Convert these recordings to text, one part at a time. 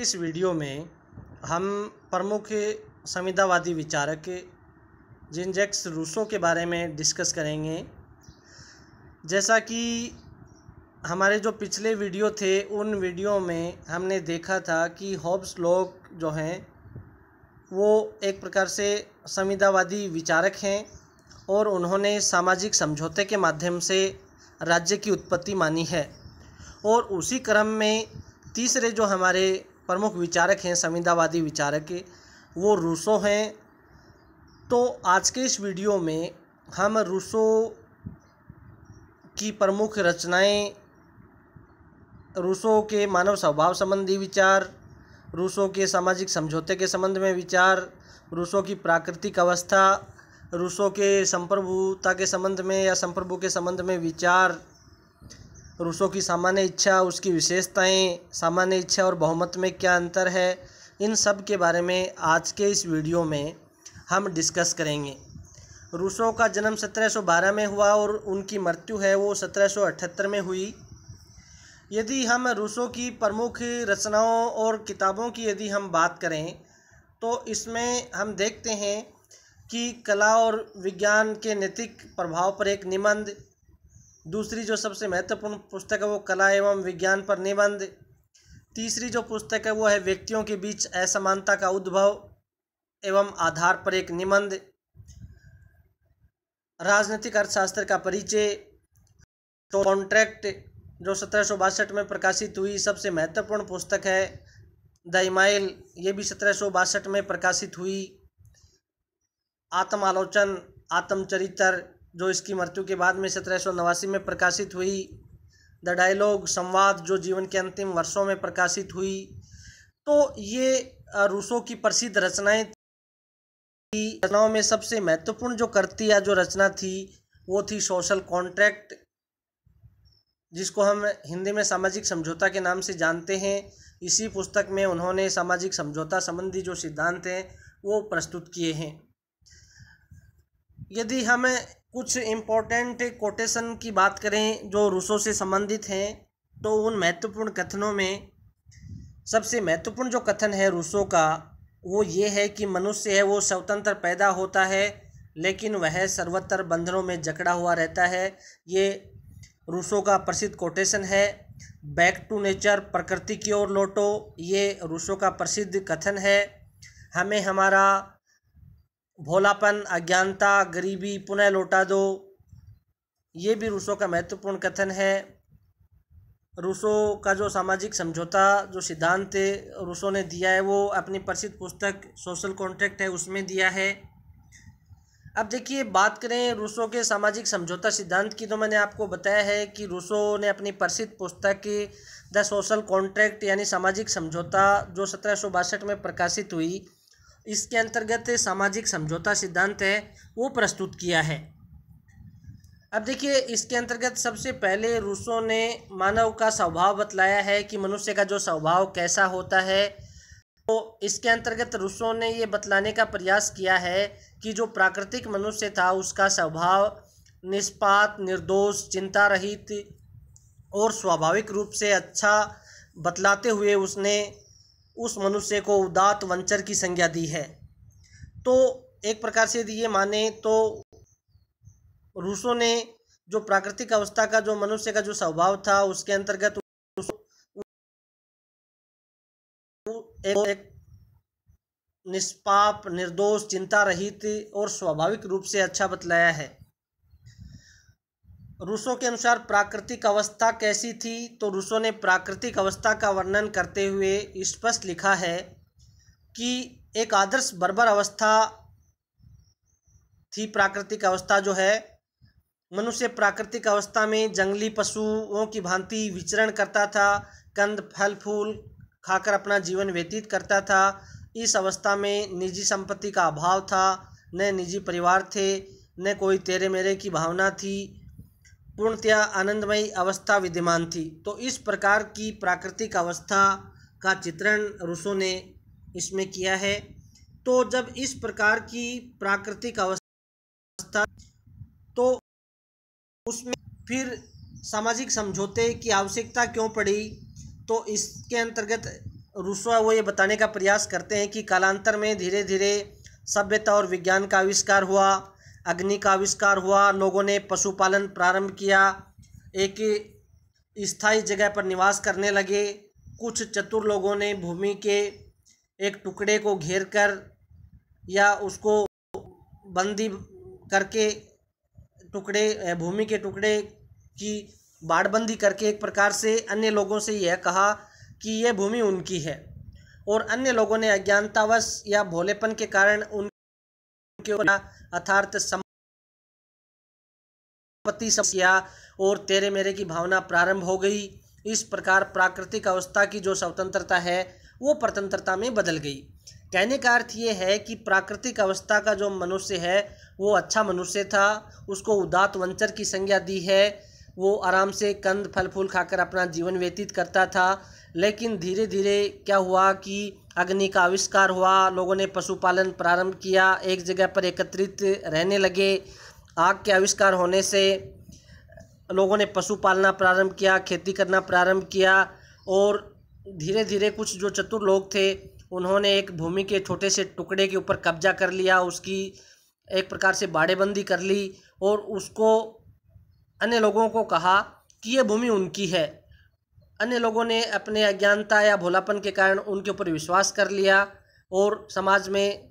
इस वीडियो में हम प्रमुख संविधावादी विचारक जिनजैक्स रूसो के बारे में डिस्कस करेंगे जैसा कि हमारे जो पिछले वीडियो थे उन वीडियो में हमने देखा था कि हॉब्स लोग जो हैं वो एक प्रकार से संविधावादी विचारक हैं और उन्होंने सामाजिक समझौते के माध्यम से राज्य की उत्पत्ति मानी है और उसी क्रम में तीसरे जो हमारे प्रमुख विचारक हैं संविधावादी विचारक वो रूसो हैं तो आज के इस वीडियो में हम रूसो की प्रमुख रचनाएं रूसो के मानव स्वभाव संबंधी विचार रूसो के सामाजिक समझौते के संबंध में विचार रूसो की प्राकृतिक अवस्था रूसो के संप्रभुता के संबंध में या संप्रभु के संबंध में विचार रूसों की सामान्य इच्छा उसकी विशेषताएं सामान्य इच्छा और बहुमत में क्या अंतर है इन सब के बारे में आज के इस वीडियो में हम डिस्कस करेंगे रूसों का जन्म 1712 में हुआ और उनकी मृत्यु है वो 1778 में हुई यदि हम रूसों की प्रमुख रचनाओं और किताबों की यदि हम बात करें तो इसमें हम देखते हैं कि कला और विज्ञान के नैतिक प्रभाव पर एक निबंध दूसरी जो सबसे महत्वपूर्ण पुस्तक है वो कला एवं विज्ञान पर निबंध तीसरी जो पुस्तक है वो है व्यक्तियों के बीच असमानता का उद्भव एवं आधार पर एक निबंध राजनीतिक अर्थशास्त्र का परिचय तो कॉन्ट्रैक्ट जो सत्रह में प्रकाशित हुई सबसे महत्वपूर्ण पुस्तक है द इमाइल ये भी सत्रह में प्रकाशित हुई आत्मालोचन आत्मचरित्र जो इसकी मृत्यु के बाद में सत्रह में प्रकाशित हुई द डायलॉग संवाद जो जीवन के अंतिम वर्षों में प्रकाशित हुई तो ये रूसों की प्रसिद्ध रचनाएं थी रचनाओं में सबसे महत्वपूर्ण जो करती या जो रचना थी वो थी सोशल कॉन्ट्रैक्ट जिसको हम हिंदी में सामाजिक समझौता के नाम से जानते हैं इसी पुस्तक में उन्होंने सामाजिक समझौता संबंधी जो सिद्धांत हैं वो प्रस्तुत किए हैं यदि हम कुछ इम्पोर्टेंट कोटेशन की बात करें जो रूसों से संबंधित हैं तो उन महत्वपूर्ण कथनों में सबसे महत्वपूर्ण जो कथन है रूसों का वो ये है कि मनुष्य है वो स्वतंत्र पैदा होता है लेकिन वह सर्वत्र बंधनों में जकड़ा हुआ रहता है ये रूसों का प्रसिद्ध कोटेशन है बैक टू नेचर प्रकृति की ओर लौटो ये रूसों का प्रसिद्ध कथन है हमें हमारा भोलापन अज्ञानता गरीबी पुनः लौटा दो ये भी रूसो का महत्वपूर्ण कथन है रूसो का जो सामाजिक समझौता जो सिद्धांत रूसो ने दिया है वो अपनी प्रसिद्ध पुस्तक सोशल कॉन्ट्रैक्ट है उसमें दिया है अब देखिए बात करें रूसो के सामाजिक समझौता सिद्धांत की तो मैंने आपको बताया है कि रूसो ने अपनी प्रसिद्ध पुस्तक द सोशल कॉन्ट्रैक्ट यानी सामाजिक समझौता जो सत्रह में प्रकाशित हुई इसके अंतर्गत सामाजिक समझौता सिद्धांत है वो प्रस्तुत किया है अब देखिए इसके अंतर्गत सबसे पहले रूसों ने मानव का स्वभाव बतलाया है कि मनुष्य का जो स्वभाव कैसा होता है तो इसके अंतर्गत रूसों ने ये बतलाने का प्रयास किया है कि जो प्राकृतिक मनुष्य था उसका स्वभाव निष्पात निर्दोष चिंता रहित और स्वाभाविक रूप से अच्छा बतलाते हुए उसने उस मनुष्य को उदात वंचर की संज्ञा दी है तो एक प्रकार से यदि ये माने तो रूसों ने जो प्राकृतिक अवस्था का जो मनुष्य का जो स्वभाव था उसके अंतर्गत एक, एक निष्पाप निर्दोष चिंता रहित और स्वाभाविक रूप से अच्छा बतलाया है रूसों के अनुसार प्राकृतिक अवस्था कैसी थी तो रूसों ने प्राकृतिक अवस्था का वर्णन करते हुए स्पष्ट लिखा है कि एक आदर्श बर्बर अवस्था थी प्राकृतिक अवस्था जो है मनुष्य प्राकृतिक अवस्था में जंगली पशुओं की भांति विचरण करता था कंद फल फूल खाकर अपना जीवन व्यतीत करता था इस अवस्था में निजी संपत्ति का अभाव था न निजी परिवार थे न कोई तेरे मेरे की भावना थी पूर्णतया आनंदमयी अवस्था विद्यमान थी तो इस प्रकार की प्राकृतिक अवस्था का चित्रण रूसों ने इसमें किया है तो जब इस प्रकार की प्राकृतिक अवस्था तो उसमें फिर सामाजिक समझौते की आवश्यकता क्यों पड़ी तो इसके अंतर्गत रूसो वो ये बताने का प्रयास करते हैं कि कालांतर में धीरे धीरे सभ्यता और विज्ञान का आविष्कार हुआ अग्नि का आविष्कार हुआ लोगों ने पशुपालन प्रारंभ किया एक स्थायी जगह पर निवास करने लगे कुछ चतुर लोगों ने भूमि के एक टुकड़े को घेर कर या उसको बंदी करके टुकड़े भूमि के टुकड़े की बाड़बंदी करके एक प्रकार से अन्य लोगों से यह कहा कि यह भूमि उनकी है और अन्य लोगों ने अज्ञानतावश या भोलेपन के कारण उन क्यों अर्थार्थ संपत्ति समस्या और तेरे मेरे की भावना प्रारंभ हो गई इस प्रकार प्राकृतिक अवस्था की जो स्वतंत्रता है वो प्रतंत्रता में बदल गई कहने का अर्थ ये है कि प्राकृतिक अवस्था का जो मनुष्य है वो अच्छा मनुष्य था उसको उदात वंचर की संज्ञा दी है वो आराम से कंद फल फूल खाकर अपना जीवन व्यतीत करता था लेकिन धीरे धीरे क्या हुआ कि अग्नि का आविष्कार हुआ लोगों ने पशुपालन प्रारंभ किया एक जगह पर एकत्रित रहने लगे आग के आविष्कार होने से लोगों ने पशु पालना प्रारंभ किया खेती करना प्रारंभ किया और धीरे धीरे कुछ जो चतुर लोग थे उन्होंने एक भूमि के छोटे से टुकड़े के ऊपर कब्जा कर लिया उसकी एक प्रकार से बाड़ेबंदी कर ली और उसको अन्य लोगों को कहा कि ये भूमि उनकी है अन्य लोगों ने अपने अज्ञानता या भोलापन के कारण उनके ऊपर विश्वास कर लिया और समाज में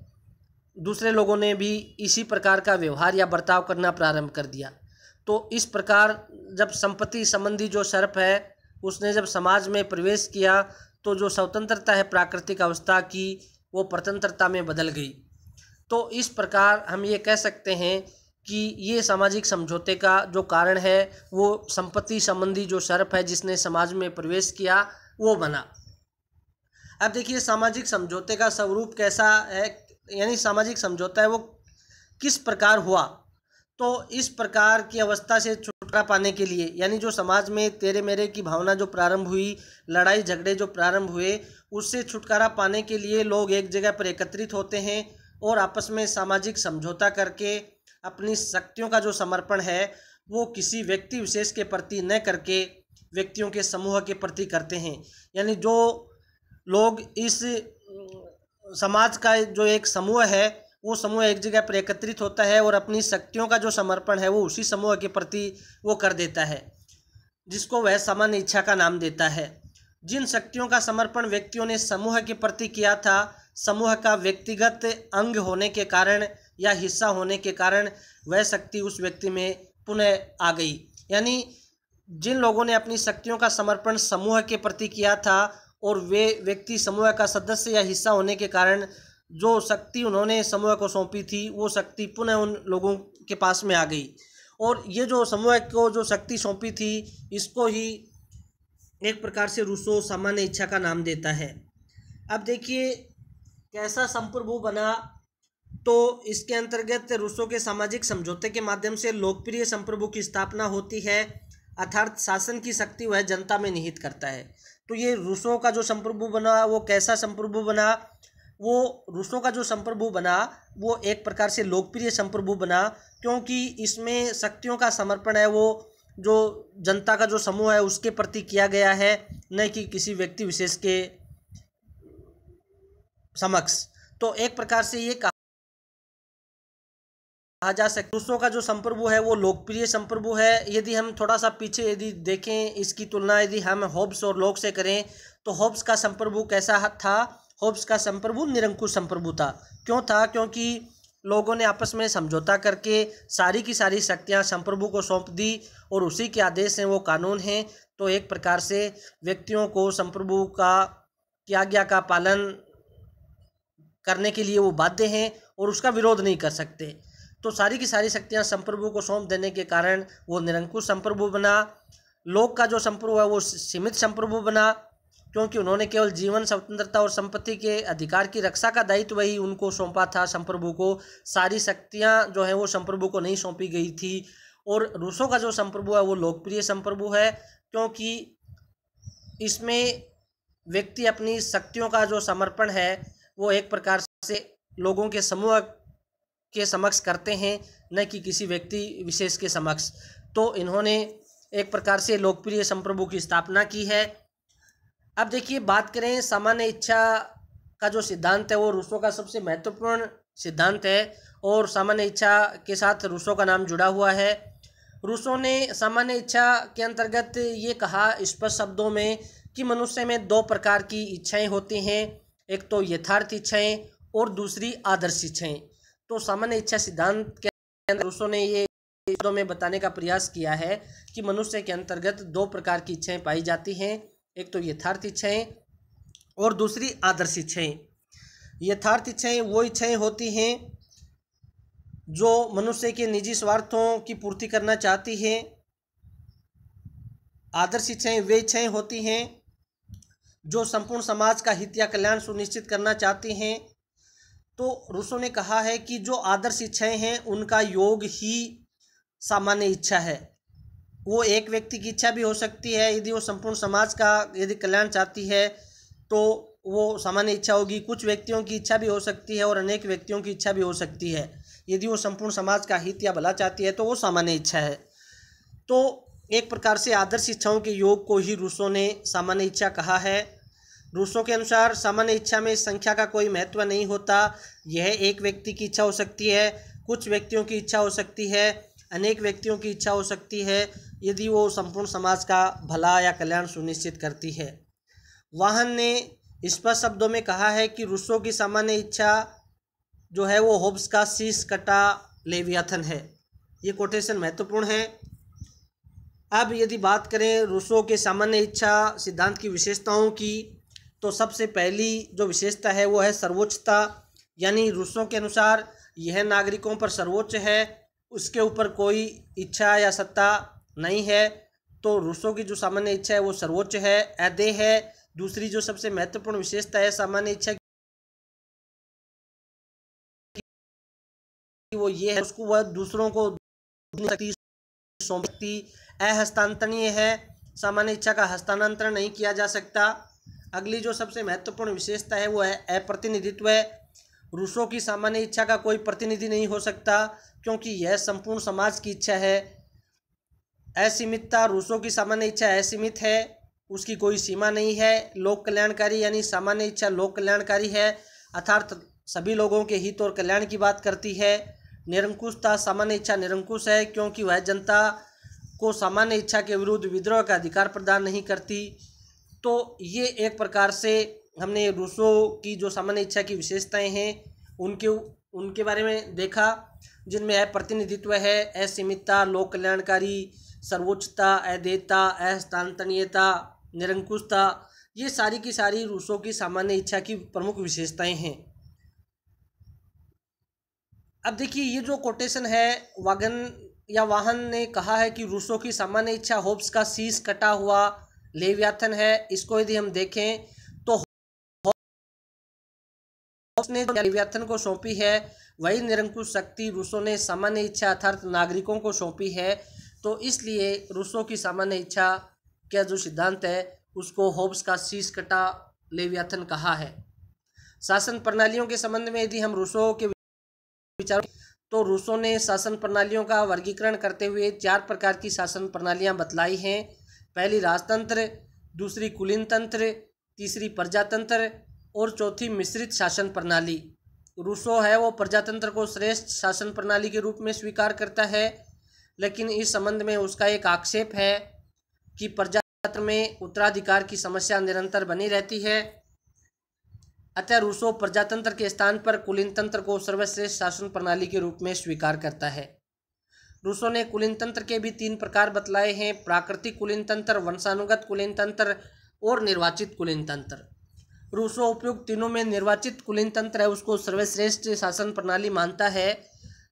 दूसरे लोगों ने भी इसी प्रकार का व्यवहार या बर्ताव करना प्रारंभ कर दिया तो इस प्रकार जब संपत्ति संबंधी जो सर्प है उसने जब समाज में प्रवेश किया तो जो स्वतंत्रता है प्राकृतिक अवस्था की वो प्रतंत्रता में बदल गई तो इस प्रकार हम ये कह सकते हैं कि ये सामाजिक समझौते का जो कारण है वो संपत्ति संबंधी जो सर्प है जिसने समाज में प्रवेश किया वो बना अब देखिए सामाजिक समझौते का स्वरूप कैसा है यानी सामाजिक समझौता है वो किस प्रकार हुआ तो इस प्रकार की अवस्था से छुटकारा पाने के लिए यानी जो समाज में तेरे मेरे की भावना जो प्रारंभ हुई लड़ाई झगड़े जो प्रारंभ हुए उससे छुटकारा पाने के लिए लोग एक जगह पर एकत्रित होते हैं और आपस में सामाजिक समझौता करके अपनी शक्तियों का जो समर्पण है वो किसी व्यक्ति विशेष के प्रति न करके व्यक्तियों के समूह के प्रति करते हैं यानी जो लोग इस समाज का जो एक समूह है वो समूह एक जगह पर एकत्रित होता है और अपनी शक्तियों का जो समर्पण है वो उसी समूह के प्रति वो कर देता है जिसको वह सामान्य इच्छा का नाम देता है जिन शक्तियों का समर्पण व्यक्तियों ने समूह के प्रति किया था समूह का व्यक्तिगत अंग होने के कारण या हिस्सा होने के कारण वह शक्ति उस व्यक्ति में पुनः आ गई यानी जिन लोगों ने अपनी शक्तियों का समर्पण समूह के प्रति किया था और वे व्यक्ति समूह का सदस्य या हिस्सा होने के कारण जो शक्ति उन्होंने समूह को सौंपी थी वो शक्ति पुनः उन लोगों के पास में आ गई और ये जो समूह को जो शक्ति सौंपी थी इसको ही एक प्रकार से रूसो सामान्य इच्छा का नाम देता है अब देखिए कैसा संप्रभु बना तो इसके अंतर्गत रूसों के सामाजिक समझौते के माध्यम से लोकप्रिय संप्रभु की स्थापना होती है अर्थात शासन की शक्ति वह जनता में निहित करता है तो ये रूसों का जो संप्रभु बना वो कैसा संप्रभु बना वो रूसों का जो संप्रभु बना वो एक प्रकार से लोकप्रिय संप्रभु बना क्योंकि इसमें शक्तियों का समर्पण है वो जो जनता का जो समूह है उसके प्रति किया गया है न कि किसी व्यक्ति विशेष के समक्ष तो एक प्रकार से ये कहा जा सकता दूसरों का जो संप्रभु है वो लोकप्रिय संप्रभु है यदि हम थोड़ा सा पीछे यदि देखें इसकी तुलना यदि हम होब्स और लोक से करें तो होब्स का संप्रभु कैसा था होब्स का संप्रभु निरंकुश संप्रभु था क्यों था क्योंकि लोगों ने आपस में समझौता करके सारी की सारी शक्तियाँ संप्रभु को सौंप दी और उसी के आदेश हैं वो कानून हैं तो एक प्रकार से व्यक्तियों को संप्रभु का की आज्ञा का पालन करने के लिए वो बाध्य हैं और उसका विरोध नहीं कर सकते तो सारी की सारी शक्तियाँ संप्रभु को सौंप देने के कारण वो निरंकुश संप्रभु बना लोक का जो संप्रभु है वो सीमित संप्रभु बना क्योंकि उन्होंने केवल जीवन स्वतंत्रता और संपत्ति के अधिकार की रक्षा का दायित्व वही उनको सौंपा था संप्रभु को सारी शक्तियाँ जो है वो संप्रभु को नहीं सौंपी गई थी और रूसों का जो संप्रभु है वो लोकप्रिय संप्रभु है क्योंकि इसमें व्यक्ति अपनी शक्तियों का जो समर्पण है वो एक प्रकार से लोगों के समूह के समक्ष करते हैं न कि किसी व्यक्ति विशेष के समक्ष तो इन्होंने एक प्रकार से लोकप्रिय संप्रभु की स्थापना की है अब देखिए बात करें सामान्य इच्छा का जो सिद्धांत है वो रूसों का सबसे महत्वपूर्ण सिद्धांत है और सामान्य इच्छा के साथ रूसों का नाम जुड़ा हुआ है रूसों ने सामान्य इच्छा के अंतर्गत ये कहा स्पष्ट शब्दों में कि मनुष्य में दो प्रकार की इच्छाएं होती हैं एक तो यथार्थ इच्छाएं और दूसरी आदर्श इच्छाएं तो सामान्य इच्छा सिद्धांत के अंदर दोस्तों ने ये शब्दों में बताने का प्रयास किया है कि मनुष्य के अंतर्गत दो प्रकार की इच्छाएं पाई जाती हैं एक तो यथार्थ इच्छाएं और दूसरी आदर्श इच्छाएं यथार्थ इच्छाएं वो इच्छाएं होती हैं जो मनुष्य के निजी स्वार्थों की पूर्ति करना चाहती है आदर्श इच्छाएं वे इच्छाएं होती हैं जो संपूर्ण समाज का हित या कल्याण सुनिश्चित करना चाहती हैं तो रूसो ने कहा है कि जो आदर्श इच्छाएं हैं उनका योग ही सामान्य इच्छा है वो एक व्यक्ति की इच्छा भी हो सकती है यदि वो संपूर्ण समाज का यदि कल्याण चाहती है तो वो सामान्य इच्छा होगी कुछ व्यक्तियों की इच्छा भी हो सकती है और अनेक व्यक्तियों की इच्छा भी हो सकती है यदि वो संपूर्ण समाज का हित या भला चाहती है तो वो सामान्य इच्छा है तो एक प्रकार से आदर्श इच्छाओं के योग को ही रूसों ने सामान्य इच्छा कहा है रूसों के अनुसार सामान्य इच्छा में इस संख्या का कोई महत्व नहीं होता यह एक व्यक्ति की इच्छा हो सकती है कुछ व्यक्तियों की इच्छा हो सकती है अनेक व्यक्तियों की इच्छा हो सकती है यदि वो संपूर्ण समाज का भला या कल्याण सुनिश्चित करती है वाहन ने स्पष्ट शब्दों में कहा है कि रूसों की सामान्य इच्छा जो है वो होब्स का शीश कटा लेवियाथन है ये कोटेशन महत्वपूर्ण है अब यदि बात करें रूसों के सामान्य इच्छा सिद्धांत की विशेषताओं की तो सबसे पहली जो विशेषता है वो है सर्वोच्चता यानी रूसों के अनुसार यह नागरिकों पर सर्वोच्च है उसके ऊपर कोई इच्छा या सत्ता नहीं है तो रूसों की जो सामान्य इच्छा है वो सर्वोच्च है अदे है दूसरी जो सबसे महत्वपूर्ण विशेषता है सामान्य इच्छा वो ये है उसको वह दूसरों को सौंपती अहस्तांतरणीय है सामान्य इच्छा का हस्तांतरण नहीं किया जा सकता अगली जो सबसे महत्वपूर्ण विशेषता है वो है अप्रतिनिधित्व है रूसों की सामान्य इच्छा का कोई प्रतिनिधि नहीं हो सकता क्योंकि यह संपूर्ण समाज की इच्छा है असीमितता रूसों की सामान्य इच्छा असीमित है उसकी कोई सीमा नहीं है लोक कल्याणकारी यानी सामान्य इच्छा लोक कल्याणकारी है अर्थात सभी लोगों के हित और कल्याण की बात करती है निरंकुशता सामान्य इच्छा निरंकुश है क्योंकि वह जनता को सामान्य इच्छा के विरुद्ध विद्रोह का अधिकार प्रदान नहीं करती तो ये एक प्रकार से हमने रूसो की जो सामान्य इच्छा की विशेषताएं हैं उनके उनके बारे में देखा जिनमें अप्रतिनिधित्व है असीमितता लोक कल्याणकारी सर्वोच्चता अदेयता अस्थानीयता निरंकुशता ये सारी की सारी रूसों की सामान्य इच्छा की प्रमुख विशेषताएं हैं अब देखिए ये जो कोटेशन है वागन या वाहन ने कहा है कि रूसों की सामान्य इच्छा होप्स का शीश कटा हुआ लेव्याथन है इसको यदि हम देखें तो ने लेव्याथन को सौंपी है वही निरंकुश शक्ति रूसों ने सामान्य इच्छा अर्थात नागरिकों को सौंपी है तो इसलिए रूसों की सामान्य इच्छा का जो सिद्धांत है उसको होब्स का शीश कटा लेव्याथन कहा है शासन प्रणालियों के संबंध में यदि हम रूसों के विचार तो रूसों ने शासन प्रणालियों का वर्गीकरण करते हुए चार प्रकार की शासन प्रणालियां बतलाई हैं पहली राजतंत्र दूसरी कुलीन तंत्र तीसरी प्रजातंत्र और चौथी मिश्रित शासन प्रणाली रूसो है वो प्रजातंत्र को श्रेष्ठ शासन प्रणाली के रूप में स्वीकार करता है लेकिन इस संबंध में उसका एक आक्षेप है कि प्रजातंत्र में उत्तराधिकार की समस्या निरंतर बनी रहती है अतः रूसो प्रजातंत्र के स्थान पर कुलीन तंत्र को सर्वश्रेष्ठ शासन प्रणाली के रूप में स्वीकार करता है रूसों ने कुलीन तंत्र के भी तीन प्रकार बतलाए हैं प्राकृतिक कुलीन तंत्र वंशानुगत कुलीन तंत्र और निर्वाचित कुलीन तंत्र रूसो उपयुक्त तीनों में निर्वाचित कुलीन तंत्र है उसको सर्वश्रेष्ठ शासन प्रणाली मानता है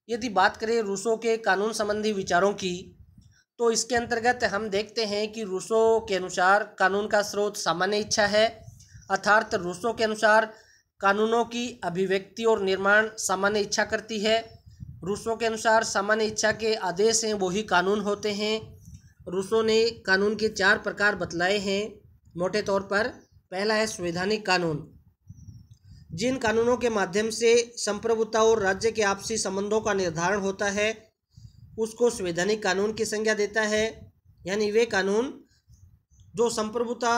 यदि बात करें रूसों के कानून संबंधी विचारों की तो इसके अंतर्गत हम देखते हैं कि रूसों के अनुसार कानून का स्रोत सामान्य इच्छा है अर्थात रूसों के अनुसार कानूनों की अभिव्यक्ति और निर्माण सामान्य इच्छा करती है रूसों के अनुसार सामान्य इच्छा के आदेश हैं वही कानून होते हैं रूसों ने कानून के चार प्रकार बतलाए हैं मोटे तौर पर पहला है संवैधानिक कानून जिन कानूनों के माध्यम से संप्रभुता और राज्य के आपसी संबंधों का निर्धारण होता है उसको संवैधानिक कानून की संज्ञा देता है यानी वे कानून जो संप्रभुता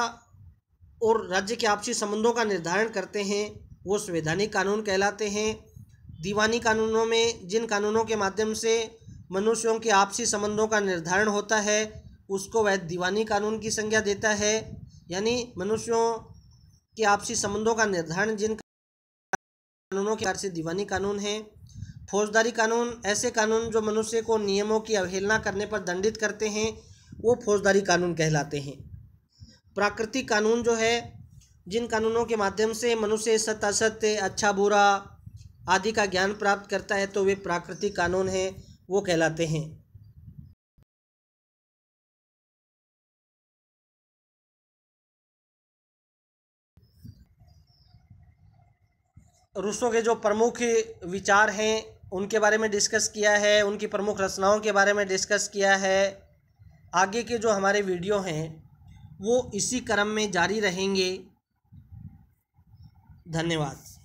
और राज्य के आपसी संबंधों का निर्धारण करते हैं वो संवैधानिक कानून कहलाते हैं दीवानी कानूनों में जिन कानूनों के माध्यम से मनुष्यों के आपसी संबंधों का निर्धारण होता है उसको वह दीवानी कानून की संज्ञा देता है यानी मनुष्यों के आपसी संबंधों का निर्धारण जिन कानूनों के से दीवानी कानून है फौजदारी कानून ऐसे कानून जो मनुष्य को नियमों की अवहेलना करने पर दंडित करते हैं वो फौजदारी कानून कहलाते हैं प्राकृतिक कानून जो है जिन कानूनों के माध्यम से मनुष्य सत्य असत्य अच्छा बुरा आदि का ज्ञान प्राप्त करता है तो वे प्राकृतिक कानून हैं वो कहलाते हैं रूसों के जो प्रमुख विचार हैं उनके बारे में डिस्कस किया है उनकी प्रमुख रचनाओं के बारे में डिस्कस किया है आगे के जो हमारे वीडियो हैं वो इसी क्रम में जारी रहेंगे धन्यवाद